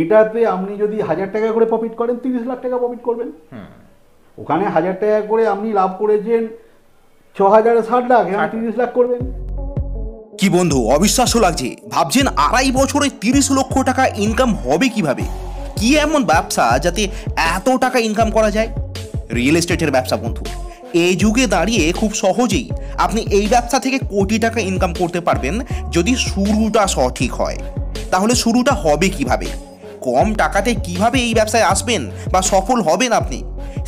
এটাতে আপনি যদি হাজার টাকা করে প্রফিট করেন তিরিশ লাখ টাকা প্রফিট করবেন ওখানে হাজার টাকা করে আপনি লাভ করেছেন ছ হাজার ষাট লাখ তিরিশ লাখ করবেন কি বন্ধু অবিশ্বাস্য লাগছে ভাবছেন আড়াই বছরে তিরিশ লক্ষ টাকা ইনকাম হবে কিভাবে কি এমন ব্যবসা যাতে এত টাকা ইনকাম করা যায় রিয়েল এস্টেটের ব্যবসা বন্ধু এই যুগে দাঁড়িয়ে খুব সহজেই আপনি এই ব্যবসা থেকে কোটি টাকা ইনকাম করতে পারবেন যদি শুরুটা সঠিক হয় তাহলে শুরুটা হবে কিভাবে কম টাকাতে কিভাবে এই ব্যবসায় আসবেন বা সফল হবেন আপনি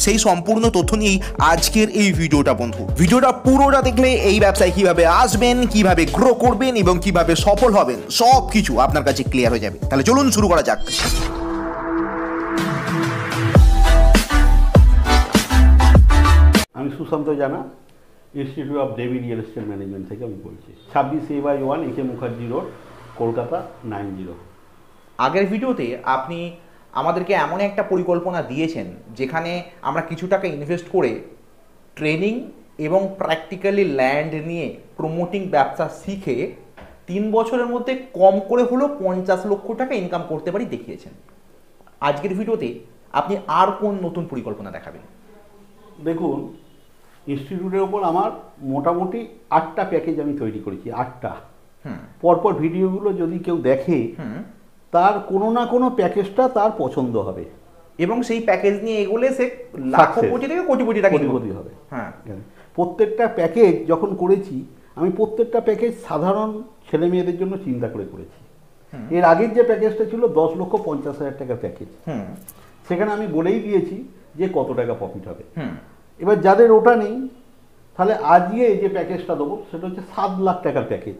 সেই সম্পূর্ণ তথ্য নিয়েই আজকের এই ভিডিওটা বন্ধু ভিডিওটা পুরোটা দেখলে এই ব্যবসায় কিভাবে আসবেন কিভাবে গ্রো করবেন এবং কিভাবে সফল হবেন সব কিছু আপনার কাছে ক্লিয়ার হয়ে যাবে তাহলে চলুন শুরু করা যাক আমি Sushanta Jana institute of Debi real estate management থেকে আমি বলছি ছাব্বিশ A by one A K Mukherjee road Kolkata nine zero আগের ভিডিওতে আপনি আমাদেরকে এমন একটা পরিকল্পনা দিয়েছেন যেখানে আমরা কিছু টাকা ইনভেস্ট করে ট্রেনিং এবং প্র্যাকটিক্যালি ল্যান্ড নিয়ে প্রমোটিং ব্যবসা শিখে তিন বছরের মধ্যে কম করে হলেও পঞ্চাশ লক্ষ টাকা ইনকাম করতে পারি দেখিয়েছেন আজকের ভিডিওতে আপনি আর কোন নতুন পরিকল্পনা দেখাবেন দেখুন ইনস্টিটিউটের ওপর আমার মোটামুটি আটটা প্যাকেজ আমি তৈরি করেছি আটটা পরপর ভিডিওগুলো যদি কেউ দেখে তার কোনো না কোনো প্যাকেজটা তার পছন্দ হবে এবং সেই প্যাকেজ নিয়ে এগুলে সে লাখ কোটি থেকে কোটি কোটি টাকা কোটিপতি হবে হ্যাঁ প্রত্যেকটা প্যাকেজ যখন করেছি আমি প্রত্যেকটা প্যাকেজ সাধারণ ছেলে মেয়েদের জন্য চিন্তা করে করেছি এর আগের যে প্যাকেজটা ছিল দশ লক্ষ পঞ্চাশ হাজার টাকার প্যাকেজ সেখানে আমি বলেই দিয়েছি যে কত টাকা প্রফিট হবে এবার যাদের ওটা নেই তাহলে আজকে যে প্যাকেজটা দেবো সেটা হচ্ছে সাত লাখ টাকার প্যাকেজ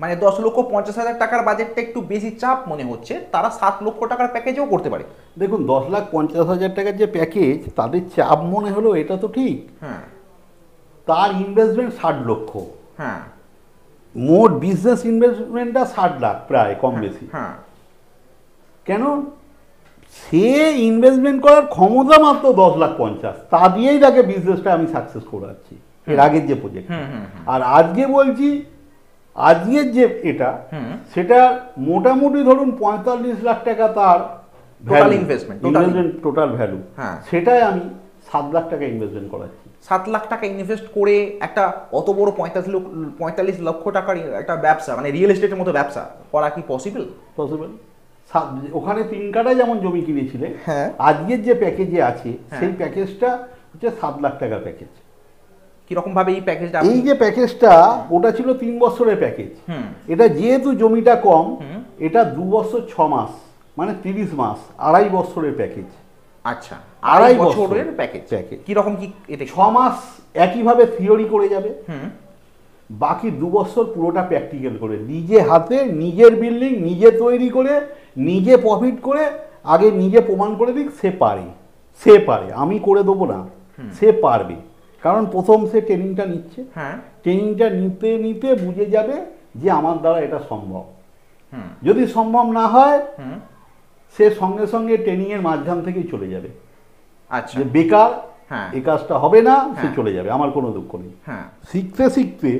মানে দশ লক্ষ পঞ্চাশ হাজার টাকার বাজেটটা একটু বেশি চাপ মনে হচ্ছে তারা সাত লক্ষ টাকার প্যাকেজও করতে পারে দেখুন দশ লাখ পঞ্চাশ হাজার টাকার যে প্যাকেজ তাদের চাপ মনে হলো এটা তো ঠিক হ্যাঁ তার ইনভেস্টমেন্ট ষাট লক্ষ হ্যাঁ মোট বিজনেস ইনভেস্টমেন্টটা ষাট লাখ প্রায় কম হ্যাঁ, বেশি হ্যাঁ কেন সে ইনভেস্টমেন্ট করার ক্ষমতা মাত্র দশ লাখ পঞ্চাশ তা দিয়েই তাকে বিজনেসটা আমি সাকসেস করাচ্ছি এর হ্যাঁ। আগের যে প্রজেক্ট হ্যাঁ, আর আজকে বলছি আজকের যে এটা সেটা মোটামুটি ধরুন পঁয়তাল্লিশ লাখ টাকা তার টোটাল ইনভেস্টমেন্ট টোটাল ভ্যালু সেটাই আমি সাত লাখ টাকা ইনভেস্টমেন্ট করাচ্ছি সাত লাখ টাকা ইনভেস্ট করে একটা অত বড় পঁয়তাল্লিশ লক্ষ পঁয়তাল্লিশ লক্ষ টাকার একটা ব্যবসা মানে রিয়েল এস্টেটের মতো ব্যবসা করা কি পসিবল পসিবল ওখানে তিন কাটায় যেমন জমি কিনেছিলেন হ্যাঁ। আজকের যে প্যাকেজে আছে হ্যাঁ। সেই প্যাকেজটা হচ্ছে সাত লাখ টাকার প্যাকেজ কিরকমভাবে এই প্যাকেজটা এই যে প্যাকেজটা ওটা ছিল তিন বছরের প্যাকেজ এটা যেহেতু জমিটা কম এটা দু বছর ছ মাস মানে তিরিশ মাস আড়াই বছরের প্যাকেজ আচ্ছা আড়াই বছরের প্যাকেজ প্যাকেজ কিরকম কি এটা ছ মাস একইভাবে থিওরি করে যাবে বাকি দু বছর পুরোটা প্র্যাকটিক্যাল করে নিজে হাতে নিজের বিল্ডিং নিজে তৈরি করে নিজে প্রফিট করে আগে নিজে প্রমাণ করে দিক সে পারে সে পারে আমি করে দেবো না সে পারবে কারণ প্রথম সে ট্রেনিংটা নিচ্ছে হ্যাঁ ট্রেনিংটা নিতে নিতে বুঝে যাবে যে আমার দ্বারা এটা সম্ভব যদি সম্ভব না হয় সে সঙ্গে সঙ্গে ট্রেনিংয়ের মাধ্যম থেকেই চলে যাবে আচ্ছা বেকার হ্যাঁ। এই কাজটা হবে না সে হ্যাঁ। চলে যাবে আমার কোনো দুঃখ নেই হ্যাঁ। শিখতে শিখতে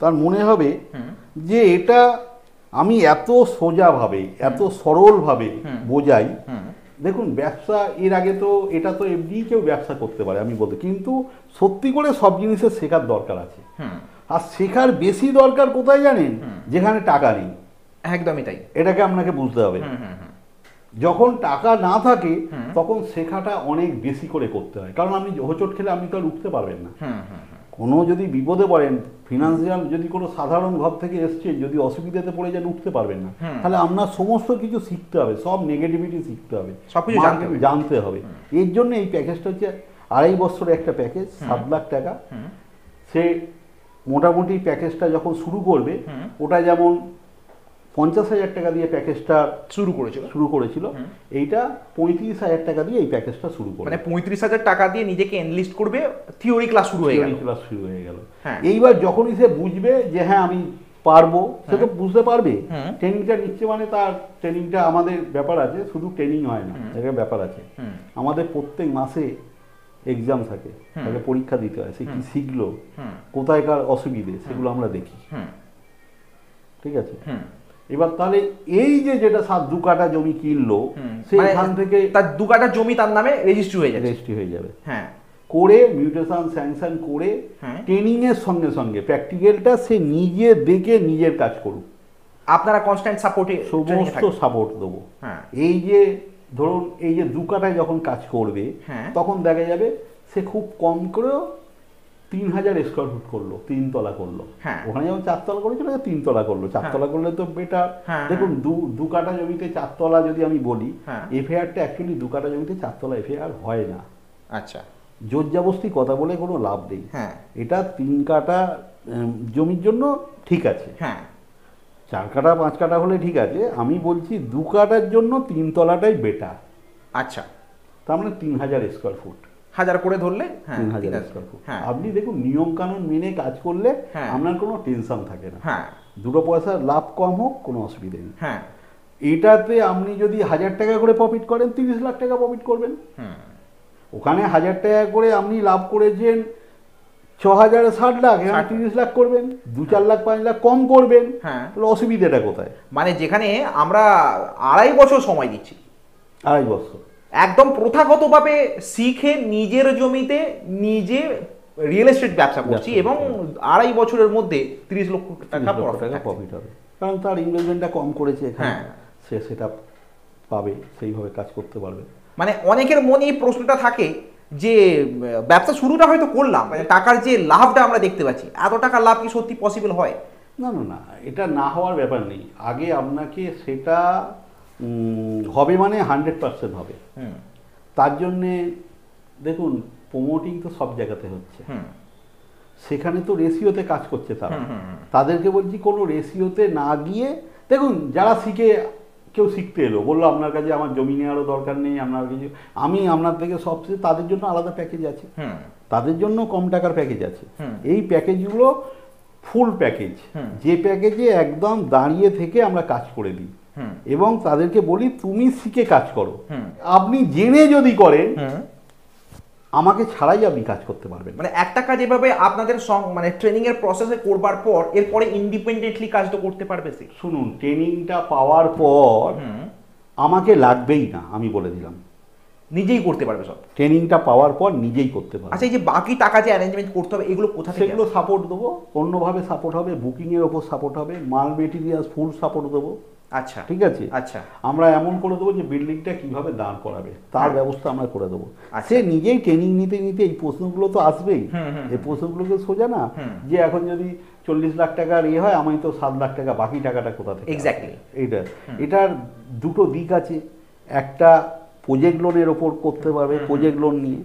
তার মনে হবে যে এটা আমি এত সোজাভাবে এত সরলভাবে বোঝাই দেখুন ব্যবসা এর আগে তো এটা তো এমনি কেউ ব্যবসা করতে পারে আমি বলতে কিন্তু সত্যি করে সব জিনিসের শেখার দরকার আছে আর শেখার বেশি দরকার কোথায় জানেন যেখানে টাকা নেই একদমই তাই এটাকে আপনাকে বুঝতে হবে যখন টাকা না থাকে তখন শেখাটা অনেক বেশি করে করতে হয় কারণ আপনি হোচট খেলে আপনি তো আর উঠতে পারবেন না কোনো যদি বিপদে পড়েন ফিনান্সিয়াল যদি কোনো সাধারণ ঘর থেকে এসছে যদি অসুবিধাতে পড়ে যান উঠতে পারবেন না তাহলে আপনার সমস্ত কিছু শিখতে হবে সব নেগেটিভিটি শিখতে হবে সব কিছু জানতে হবে এর জন্য এই প্যাকেজটা হচ্ছে আড়াই বছরের একটা প্যাকেজ সাত লাখ টাকা সে মোটামুটি প্যাকেজটা যখন শুরু করবে ওটা যেমন পঞ্চাশ হাজার টাকা দিয়ে প্যাকেজটা শুরু করেছিল শুরু করেছিল এইটা পঁয়ত্রিশ হাজার টাকা দিয়ে এই প্যাকেজটা শুরু করে মানে পঁয়ত্রিশ হাজার টাকা দিয়ে নিজেকে এনলিস্ট করবে থিওরি ক্লাস শুরু হয়ে গেল ক্লাস শুরু হয়ে গেল হ্যাঁ। এইবার যখনই সে বুঝবে যে হ্যাঁ আমি পারবো সে তো বুঝতে পারবে ট্রেনিংটা নিচ্ছে মানে তার ট্রেনিংটা আমাদের ব্যাপার আছে শুধু ট্রেনিং হয় না এটা ব্যাপার আছে আমাদের প্রত্যেক মাসে এক্সাম থাকে তাকে পরীক্ষা দিতে হয় সে কি শিখলো কোথায় কার অসুবিধে সেগুলো আমরা দেখি ঠিক আছে এবার তাহলে এই যে যেটা সাত দু কাটা জমি মানে থেকে তার দু কাটা জমি তার নামে রেজিস্ট্রি হয়ে যাবে রেজিস্ট্রি হয়ে যাবে হ্যাঁ করে মিউটেশন স্যাংশন করে ট্রেনিং হ্যাঁ। এর সঙ্গে সঙ্গে প্র্যাকটিক্যালটা সে নিজে দেখে নিজের কাজ করুক আপনারা কনস্ট্যান্ট সাপোর্টে সমস্ত সাপোর্ট দেবো হ্যাঁ। এই যে ধরুন এই যে দু কাটায় যখন কাজ করবে হ্যাঁ। তখন দেখা যাবে সে খুব কম করেও তিন হাজার স্কোয়ার ফুট করলো তিনতলা করলো হ্যাঁ। ওখানে যেমন চারতলা করেছিল তিনতলা করলো হ্যাঁ। চারতলা করলে তো বেটার হ্যাঁ, দেখুন দু দু কাটা জমিতে চারতলা যদি আমি বলি এফআইআরটা অ্যাকচুয়ালি দু কাটা জমিতে চারতলা এফআইআর হয় না আচ্ছা জোরজাবস্তি কথা বলে কোনো লাভ নেই এটা তিন কাটা জমির জন্য ঠিক আছে হ্যাঁ চার কাটা পাঁচ কাটা হলে ঠিক আছে আমি বলছি দু কাটার জন্য তিনতলাটাই বেটার আচ্ছা তার মানে তিন হাজার স্কোয়ার ফুট হাজার করে ধরলে হ্যাঁ হ্যাঁ আপনি দেখুন নিয়ম কানুন মেনে কাজ করলে হ্যাঁ। আপনার কোনো টেনশন থাকে না হ্যাঁ দুটো পয়সা লাভ কম হোক কোনো অসুবিধে নেই হ্যাঁ এটাতে আপনি যদি হাজার টাকা করে প্রফিট করেন তিরিশ লাখ টাকা প্রফিট করবেন ওখানে হাজার টাকা করে আপনি লাভ করেছেন ছ হাজার ষাট লাখ তিরিশ লাখ করবেন দু চার লাখ পাঁচ লাখ কম করবেন হ্যাঁ অসুবিধাটা কোথায় মানে যেখানে আমরা আড়াই বছর সময় দিচ্ছি আড়াই বছর একদম প্রথাগতভাবে শিখে নিজের জমিতে নিজে রিয়েল এস্টেট ব্যবসা করছি এবং আড়াই বছরের মধ্যে তিরিশ লক্ষ টাকা প্রফিট হবে কারণ তার ইনভেস্টমেন্টটা কম করেছে হ্যাঁ সে সেটা পাবে সেইভাবে কাজ করতে পারবে মানে অনেকের মনে এই প্রশ্নটা থাকে যে ব্যবসা শুরুটা হয়তো করলাম মানে টাকার যে লাভটা আমরা দেখতে পাচ্ছি এত টাকার লাভ কি সত্যি পসিবল হয় না না না এটা না হওয়ার ব্যাপার নেই আগে আপনাকে সেটা হবে মানে হান্ড্রেড পার্সেন্ট হবে তার জন্যে দেখুন প্রমোটিং তো সব জায়গাতে হচ্ছে সেখানে তো রেশিওতে কাজ করছে তারা তাদেরকে বলছি কোনো রেশিওতে না গিয়ে দেখুন যারা শিখে কেউ শিখতে এলো বললো আপনার কাছে আমার জমি নেওয়ারও দরকার নেই আপনার কিছু আমি আপনার থেকে সবচেয়ে তাদের জন্য আলাদা প্যাকেজ আছে তাদের জন্য কম টাকার প্যাকেজ আছে এই প্যাকেজগুলো ফুল প্যাকেজ যে প্যাকেজে একদম দাঁড়িয়ে থেকে আমরা কাজ করে দিই এবং তাদেরকে বলি তুমি শিখে কাজ করো আপনি জেনে যদি করেন আমাকে ছাড়াই আপনি কাজ করতে পারবেন মানে একটা কাজ এভাবে আপনাদের মানে ট্রেনিং এর প্রসেসে করবার পর এরপরে ইন্ডিপেন্ডেন্টলি কাজ তো করতে পারবে সে শুনুন ট্রেনিংটা পাওয়ার পর আমাকে লাগবেই না আমি বলে দিলাম নিজেই করতে পারবে সব ট্রেনিংটা পাওয়ার পর নিজেই করতে পারবে আচ্ছা এই যে বাকি টাকা যে অ্যারেঞ্জমেন্ট করতে হবে এগুলো কোথা থেকে সেগুলো সাপোর্ট দেবো অন্যভাবে সাপোর্ট হবে বুকিংয়ের ওপর সাপোর্ট হবে মাল মেটেরিয়াল ফুল সাপোর্ট দেবো আচ্ছা ঠিক আছে আচ্ছা আমরা এমন করে দেবো যে বিল্ডিংটা কিভাবে দাঁড় করাবে তার হ্যাঁ। ব্যবস্থা আমরা করে দেবো আচ্ছা। সে নিজেই ট্রেনিং নিতে নিতে এই প্রশ্নগুলো তো আসবেই এই প্রশ্নগুলোকে সোজা না যে এখন যদি চল্লিশ লাখ টাকার ইয়ে হয় আমি তো সাত লাখ টাকা বাকি টাকাটা কোথা থেকে এক্স্যাক্টলি এইটা এটার দুটো দিক আছে একটা প্রজেক্ট লোনের ওপর করতে পারবে প্রজেক্ট লোন নিয়ে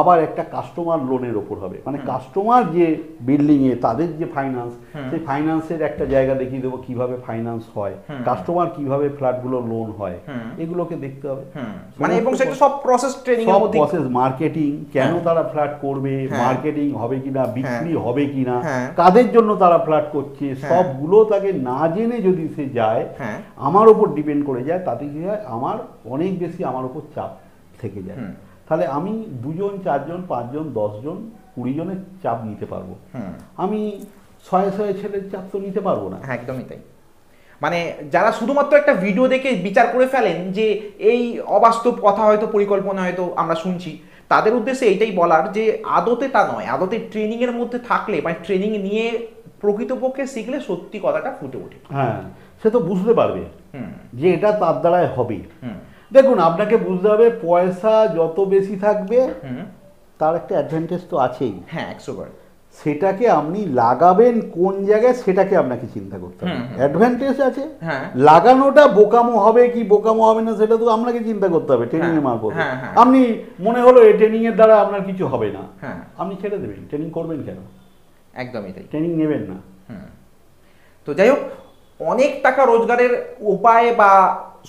আবার একটা কাস্টমার লোনের ওপর হবে মানে কাস্টমার যে বিল্ডিংয়ে তাদের যে ফাইন্যান্স সেই ফাইন্যান্সের একটা জায়গা দেখিয়ে দেবো কিভাবে ফাইন্যান্স হয় কাস্টমার কিভাবে ফ্ল্যাটগুলো লোন হয় এগুলোকে দেখতে হবে মানে এবং সেটা সব প্রসেস ট্রেনিং সব প্রসেস মার্কেটিং কেন হ্যাঁ। তারা ফ্ল্যাট করবে মার্কেটিং হ্যাঁ। হবে কিনা হ্যাঁ। বিক্রি হবে কিনা কাদের জন্য তারা ফ্ল্যাট করছে সবগুলো তাকে না জেনে যদি সে যায় আমার ওপর ডিপেন্ড করে যায় তাতে কি হয় আমার অনেক বেশি আমার ওপর ওপর চাপ থেকে যায় তাহলে আমি দুজন চারজন পাঁচজন দশজন কুড়ি জনের চাপ নিতে পারবো আমি ছয় ছয় ছেলের চাপ তো নিতে পারবো না একদমই তাই মানে যারা শুধুমাত্র একটা ভিডিও দেখে বিচার করে ফেলেন যে এই অবাস্তব কথা হয়তো পরিকল্পনা হয়তো আমরা শুনছি তাদের উদ্দেশ্যে এইটাই বলার যে আদতে তা নয় আদতে ট্রেনিংয়ের মধ্যে থাকলে মানে ট্রেনিং নিয়ে প্রকৃতপক্ষে শিখলে সত্যি কথাটা ফুটে ওঠে হ্যাঁ সে তো বুঝতে পারবে যে এটা তার দ্বারাই হবে দেখুন আপনাকে বুঝতে হবে পয়সা যত বেশি থাকবে তার একটা অ্যাডভান্টেজ তো আছেই হ্যাঁ একশো সেটাকে আপনি লাগাবেন কোন জায়গায় সেটাকে আপনাকে চিন্তা করতে হবে অ্যাডভান্টেজ আছে হ্যাঁ। লাগানোটা বোকামো হবে কি বোকামো হবে না সেটা তো আপনাকে চিন্তা করতে হবে ট্রেনিং হ্যাঁ, এর মারফত হ্যাঁ, আপনি মনে হলো এই ট্রেনিং এর দ্বারা আপনার কিছু হবে না আপনি ছেড়ে দেবেন ট্রেনিং করবেন কেন একদমই তাই ট্রেনিং নেবেন না তো যাই হোক অনেক টাকা রোজগারের উপায় বা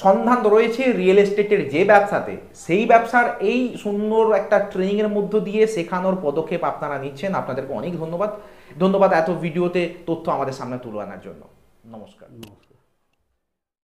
সন্ধান রয়েছে রিয়েল এস্টেটের যে ব্যবসাতে সেই ব্যবসার এই সুন্দর একটা ট্রেনিংয়ের মধ্য দিয়ে শেখানোর পদক্ষেপ আপনারা নিচ্ছেন আপনাদেরকে অনেক ধন্যবাদ ধন্যবাদ এত ভিডিওতে তথ্য আমাদের সামনে তুলে আনার জন্য নমস্কার